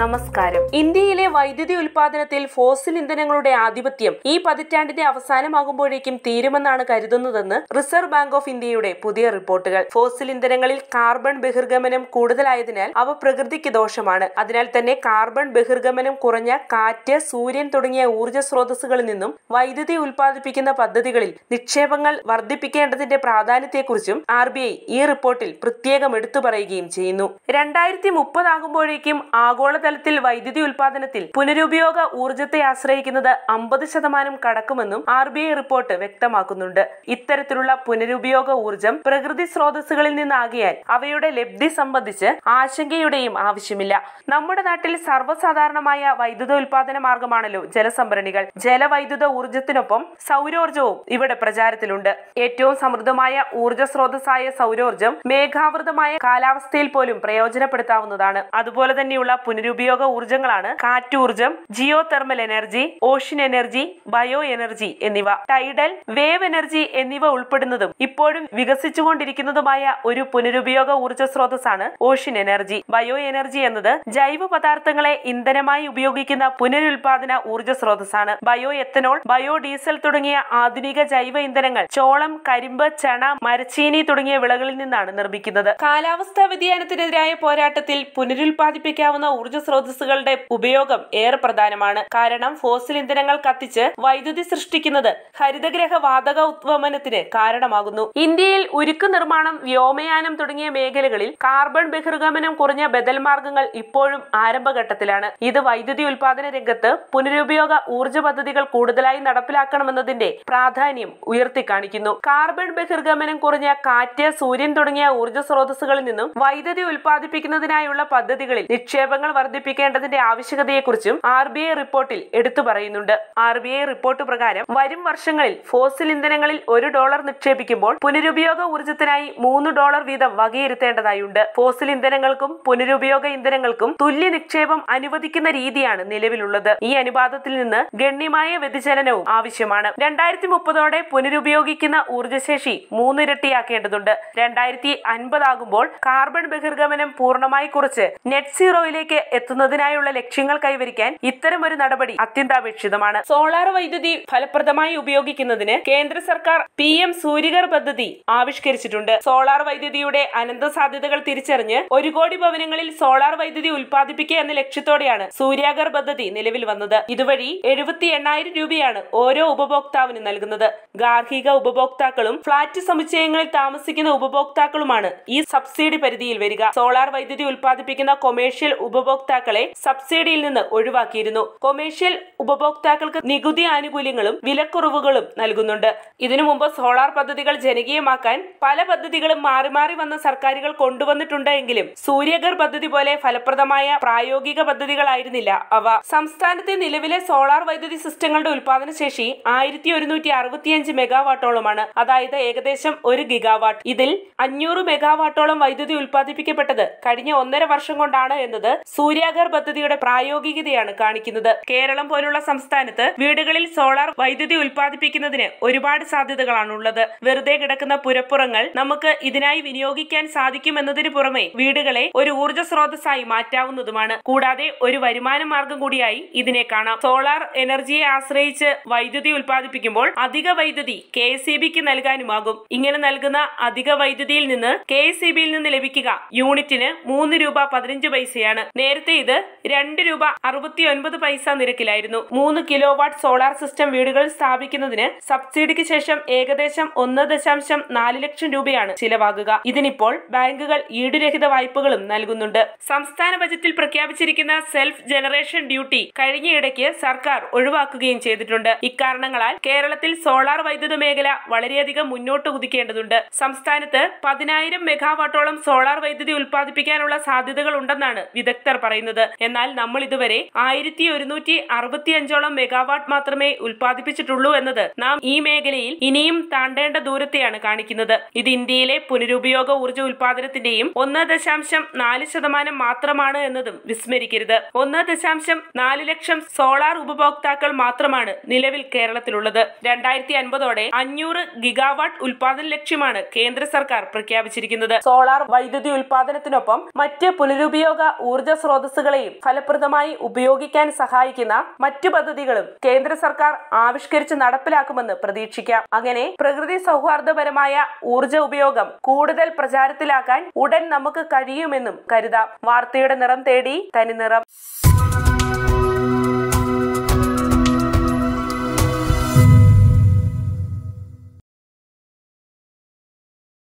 നമസ്കാരം ഇന്ത്യയിലെ വൈദ്യുതി ഉൽപാദനത്തിൽ ഫോസിൽ ഇന്ധനങ്ങളുടെ ആധിപത്യം ഈ പതിറ്റാണ്ടിന്റെ അവസാനമാകുമ്പോഴേക്കും തീരുമെന്നാണ് കരുതുന്നതെന്ന് റിസർവ് ബാങ്ക് ഓഫ് ഇന്ത്യയുടെ പുതിയ റിപ്പോർട്ടുകൾ ഫോസിൽ ഇന്ധനങ്ങളിൽ കാർബൺ ബഹിർഗമനം കൂടുതലായതിനാൽ അവ പ്രകൃതിക്ക് ദോഷമാണ് അതിനാൽ തന്നെ കാർബൺ ബഹിർഗമനം കുറഞ്ഞ കാറ്റ് സൂര്യൻ തുടങ്ങിയ ഊർജ്ജ സ്രോതസ്സുകളിൽ നിന്നും വൈദ്യുതി ഉൽപ്പാദിപ്പിക്കുന്ന പദ്ധതികളിൽ നിക്ഷേപങ്ങൾ വർദ്ധിപ്പിക്കേണ്ടതിന്റെ പ്രാധാന്യത്തെക്കുറിച്ചും ആർ ബി ഐ ഈ റിപ്പോർട്ടിൽ പ്രത്യേകം എടുത്തു പറയുകയും ചെയ്യുന്നു രണ്ടായിരത്തി മുപ്പതാകുമ്പോഴേക്കും ആഗോള തലത്തിൽ വൈദ്യുതി ഉൽപാദനത്തിൽ പുനരുപയോഗ ഊർജത്തെ ആശ്രയിക്കുന്നത് അമ്പത് ശതമാനം കടക്കുമെന്നും ആർ ബി ഐ റിപ്പോർട്ട് വ്യക്തമാക്കുന്നുണ്ട് ഇത്തരത്തിലുള്ള പുനരുപയോഗ ഊർജം പ്രകൃതി സ്രോതസ്സുകളിൽ നിന്നാകിയാൽ അവയുടെ ലബ്ധി സംബന്ധിച്ച് ആശങ്കയുടെയും ആവശ്യമില്ല നമ്മുടെ നാട്ടിൽ സർവ്വസാധാരണമായ വൈദ്യുത ഉൽപാദന മാർഗമാണല്ലോ ജലസംഭരണികൾ ജലവൈദ്യുത ഊർജത്തിനൊപ്പം സൗരോർജവും ഇവിടെ പ്രചാരത്തിലുണ്ട് ഏറ്റവും സമൃദ്ധമായ ഊർജ സ്രോതസ്സായ സൗരോർജം മേഘാവൃതമായ കാലാവസ്ഥയിൽ പോലും പ്രയോജനപ്പെടുത്താവുന്നതാണ് അതുപോലെ തന്നെയുള്ള പുനരു ഉപയോഗ ഊർജ്ജങ്ങളാണ് കാറ്റൂർജം geothermal energy ocean energy bioenergy എന്നിവ ടൈഡൽ വേവ് എനർജി എന്നിവ ഉൾപ്പെടുന്നതും ഇപ്പോഴും വികസിച്ചുകൊണ്ടിരിക്കുന്നതുമായ ഒരു പുനരുപയോഗ ഊർജ്ജ സ്രോതസ്സാണ് ഓഷ്യൻ എനർജി ബയോ എനർജി എന്നത് ജൈവ പദാർത്ഥങ്ങളെ ഇന്ധനമായി ഉപയോഗിക്കുന്ന പുനരുൽപാദന ഊർജ്ജ സ്രോതസ്സാണ് ബയോ എത്തനോൾ ബയോ ഡീസൽ തുടങ്ങിയ ആധുനിക ജൈവ ഇന്ധനങ്ങൾ ചോളം കരിമ്പ് ചണ മരച്ചീനി തുടങ്ങിയ വിളകളിൽ നിന്നാണ് നിർമ്മിക്കുന്നത് കാലാവസ്ഥാ വ്യതിയാനത്തിനെതിരായ പോരാട്ടത്തിൽ പുനരുൽപാദിപ്പിക്കാവുന്ന ഊർജ സ്രോതസ്സുകളുടെ ഉപയോഗം ഏറെ പ്രധാനമാണ് കാരണം ഫോസിൽ ഇന്ധനങ്ങൾ കത്തിച്ച് വൈദ്യുതി സൃഷ്ടിക്കുന്നത് ഹരിതഗ്രഹ വാതക ഉദ്വമനത്തിന് കാരണമാകുന്നു ഇന്ത്യയിൽ ഉരുക്ക് നിർമ്മാണം വ്യോമയാനം തുടങ്ങിയ മേഖലകളിൽ കാർബൺ ബഹിർഗമനം കുറഞ്ഞ ബദൽ മാർഗങ്ങൾ ഇപ്പോഴും ആരംഭഘട്ടത്തിലാണ് ഇത് വൈദ്യുതി ഉൽപാദന രംഗത്ത് പുനരുപയോഗ ഊർജ്ജ പദ്ധതികൾ കൂടുതലായി നടപ്പിലാക്കണമെന്നതിന്റെ പ്രാധാന്യം ഉയർത്തിക്കാണിക്കുന്നു കാർബൺ ബഹിർഗമനം കുറഞ്ഞ കാറ്റ് സൂര്യൻ തുടങ്ങിയ ഊർജ്ജ സ്രോതസ്സുകളിൽ നിന്നും വൈദ്യുതി ഉൽപ്പാദിപ്പിക്കുന്നതിനായുള്ള പദ്ധതികളിൽ നിക്ഷേപങ്ങൾ വർദ്ധിപ്പിക്കും വർദ്ധിപ്പിക്കേണ്ടതിന്റെ ആവശ്യകതയെക്കുറിച്ചും ആർ ബി ഐ റിപ്പോർട്ടിൽ എടുത്തു പറയുന്നുണ്ട് ആർ ബി ഐ റിപ്പോർട്ട് പ്രകാരം വരും വർഷങ്ങളിൽ ഫോസിൽ ഇന്ധനങ്ങളിൽ ഒരു ഡോളർ നിക്ഷേപിക്കുമ്പോൾ പുനരുപയോഗ ഊർജ്ജത്തിനായി മൂന്ന് ഡോളർ വീതം വകയിരുത്തേണ്ടതായുണ്ട് ഫോസിൽ ഇന്ധനങ്ങൾക്കും പുനരുപയോഗ ഇന്ധനങ്ങൾക്കും തുല്യ നിക്ഷേപം അനുവദിക്കുന്ന രീതിയാണ് നിലവിലുള്ളത് ഈ അനുപാതത്തിൽ നിന്ന് ഗണ്യമായ വ്യതിചലനവും ആവശ്യമാണ് രണ്ടായിരത്തി മുപ്പതോടെ പുനരുപയോഗിക്കുന്ന ഊർജ്ജശേഷി മൂന്നിരട്ടിയാക്കേണ്ടതുണ്ട് രണ്ടായിരത്തി അൻപതാകുമ്പോൾ കാർബൺ ബഹിർഗമനം പൂർണ്ണമായി കുറച്ച് നെറ്റ് സീറോയിലേക്ക് എത്തുന്നതിനായുള്ള ലക്ഷ്യങ്ങൾ കൈവരിക്കാൻ ഇത്തരം ഒരു നടപടി അത്യന്താപേക്ഷിതമാണ് സോളാർ വൈദ്യുതി ഫലപ്രദമായി ഉപയോഗിക്കുന്നതിന് കേന്ദ്ര സർക്കാർ പി എം സൂര്യകർ പദ്ധതി ആവിഷ്കരിച്ചിട്ടുണ്ട് സോളാർ വൈദ്യുതിയുടെ അനന്ത സാധ്യതകൾ തിരിച്ചറിഞ്ഞ് ഒരു കോടി ഭവനങ്ങളിൽ സോളാർ വൈദ്യുതി ഉൽപ്പാദിപ്പിക്കുക എന്ന ലക്ഷ്യത്തോടെയാണ് സൂര്യാഗർ പദ്ധതി നിലവിൽ വന്നത് ഇതുവഴി എഴുപത്തി എണ്ണായിരം രൂപയാണ് ഓരോ ഉപഭോക്താവിന് നൽകുന്നത് ഗാർഹിക ഉപഭോക്താക്കളും ഫ്ളാറ്റ് സമുച്ചയങ്ങളിൽ താമസിക്കുന്ന ഉപഭോക്താക്കളുമാണ് ഈ സബ്സിഡി പരിധിയിൽ വരിക സോളാർ വൈദ്യുതി ഉൽപ്പാദിപ്പിക്കുന്ന കൊമേഴ്ഷ്യൽ ഉപഭോക്താക്കൾ ഉപഭോക്താക്കളെ സബ്സിഡിയിൽ നിന്ന് ഒഴിവാക്കിയിരുന്നു കൊമേഴ്ഷ്യൽ ഉപഭോക്താക്കൾക്ക് നികുതി ആനുകൂല്യങ്ങളും വിലക്കുറവുകളും നൽകുന്നുണ്ട് ഇതിനു മുമ്പ് സോളാർ പദ്ധതികൾ ജനകീയമാക്കാൻ പല പദ്ധതികളും മാറി മാറി വന്ന സർക്കാരുകൾ കൊണ്ടുവന്നിട്ടുണ്ട് എങ്കിലും സൂര്യഗർ പദ്ധതി പോലെ ഫലപ്രദമായ പ്രായോഗിക പദ്ധതികളായിരുന്നില്ല അവ സംസ്ഥാനത്തെ നിലവിലെ സോളാർ വൈദ്യുതി സിസ്റ്റങ്ങളുടെ ഉൽപാദന ശേഷി ആയിരത്തി ഒരുന്നൂറ്റി അറുപത്തിയഞ്ച് മെഗാവാട്ടോളമാണ് അതായത് ഏകദേശം ഒരു ഗിഗാവാട്ട് ഇതിൽ അഞ്ഞൂറ് മെഗാവാട്ടോളം വൈദ്യുതി ഉൽപ്പാദിപ്പിക്കപ്പെട്ടത് കഴിഞ്ഞ ഒന്നര വർഷം കൊണ്ടാണ് എന്നത് സൂര്യ വിദ്യാഘർ പദ്ധതിയുടെ പ്രായോഗികതയാണ് കാണിക്കുന്നത് കേരളം പോലുള്ള സംസ്ഥാനത്ത് വീടുകളിൽ സോളാർ വൈദ്യുതി ഉൽപ്പാദിപ്പിക്കുന്നതിന് ഒരുപാട് സാധ്യതകളാണുള്ളത് വെറുതെ കിടക്കുന്ന പുരപ്പുറങ്ങൾ നമുക്ക് ഇതിനായി വിനിയോഗിക്കാൻ സാധിക്കുമെന്നതിന് പുറമെ വീടുകളെ ഒരു ഊർജ്ജ സ്രോതസ്സായി മാറ്റാവുന്നതുമാണ് കൂടാതെ ഒരു വരുമാന മാർഗം കൂടിയായി ഇതിനെ കാണാം സോളാർ എനർജിയെ ആശ്രയിച്ച് വൈദ്യുതി ഉൽപ്പാദിപ്പിക്കുമ്പോൾ അധിക വൈദ്യുതി കെ എസ് ബിക്ക് നൽകാനുമാകും ഇങ്ങനെ നൽകുന്ന അധിക വൈദ്യുതിയിൽ നിന്ന് കെ എസ് ബിയിൽ നിന്ന് ലഭിക്കുക യൂണിറ്റിന് മൂന്ന് രൂപ പതിനഞ്ച് പൈസയാണ് നേരത്തെ സമയത്ത് ഇത് രണ്ട് രൂപ അറുപത്തി ഒൻപത് പൈസ നിരക്കിലായിരുന്നു മൂന്ന് കിലോ വാട്ട് സോളാർ സിസ്റ്റം വീടുകളിൽ സ്ഥാപിക്കുന്നതിന് സബ്സിഡിക്ക് ശേഷം ഏകദേശം ഒന്ന് ദശാംശം നാല് ലക്ഷം രൂപയാണ് ചിലവാകുക ഇതിനിപ്പോൾ ബാങ്കുകൾ ഈടുരഹിത വായ്പകളും നൽകുന്നുണ്ട് സംസ്ഥാന ബജറ്റിൽ പ്രഖ്യാപിച്ചിരിക്കുന്ന സെൽഫ് ജനറേഷൻ ഡ്യൂട്ടി കഴിഞ്ഞയിടയ്ക്ക് സർക്കാർ ഒഴിവാക്കുകയും ചെയ്തിട്ടുണ്ട് ഇക്കാരണങ്ങളാൽ കേരളത്തിൽ സോളാർ വൈദ്യുത മേഖല വളരെയധികം മുന്നോട്ട് കുതിക്കേണ്ടതുണ്ട് സംസ്ഥാനത്ത് പതിനായിരം മെഗാവാട്ടോളം സോളാർ വൈദ്യുതി ഉൽപ്പാദിപ്പിക്കാനുള്ള സാധ്യതകളുണ്ടെന്നാണ് വിദഗ്ധർ പറയുന്നത് പറയുന്നത് എന്നാൽ നമ്മൾ ഇതുവരെ ആയിരത്തി ഒരുന്നൂറ്റി അറുപത്തി അഞ്ചോളം മെഗാവാട്ട് മാത്രമേ ഉൽപ്പാദിപ്പിച്ചിട്ടുള്ളൂ എന്നത് നാം ഈ മേഖലയിൽ ഇനിയും താണ്ടേണ്ട ദൂരത്തെയാണ് കാണിക്കുന്നത് ഇത് ഇന്ത്യയിലെ പുനരുപയോഗ ഊർജ്ജ ഉൽപാദനത്തിന്റെയും ഒന്ന് ദശാംശം നാല് ശതമാനം മാത്രമാണ് എന്നതും വിസ്മരിക്കരുത് ഒന്ന് ദശാംശം നാല് ലക്ഷം സോളാർ ഉപഭോക്താക്കൾ മാത്രമാണ് നിലവിൽ കേരളത്തിലുള്ളത് രണ്ടായിരത്തി അൻപതോടെ അഞ്ഞൂറ് ഗിഗാവാട്ട് ഉൽപാദന ലക്ഷ്യമാണ് കേന്ദ്ര സർക്കാർ പ്രഖ്യാപിച്ചിരിക്കുന്നത് സോളാർ വൈദ്യുതി ഉൽപാദനത്തിനൊപ്പം മറ്റ് പുനരുപയോഗ ഊർജ്ജ സ്രോതസ് സ്രോതസ്സുകളെയും ഫലപ്രദമായി ഉപയോഗിക്കാൻ സഹായിക്കുന്ന മറ്റു പദ്ധതികളും കേന്ദ്ര സർക്കാർ ആവിഷ്കരിച്ച് നടപ്പിലാക്കുമെന്ന് പ്രതീക്ഷിക്കാം അങ്ങനെ പ്രകൃതി സൗഹാർദ്ദപരമായ ഊർജ ഉപയോഗം കൂടുതൽ പ്രചാരത്തിലാക്കാൻ ഉടൻ നമുക്ക് കഴിയുമെന്നും കരുതാം വാർത്തയുടെ നിറം തേടി തനി നിറം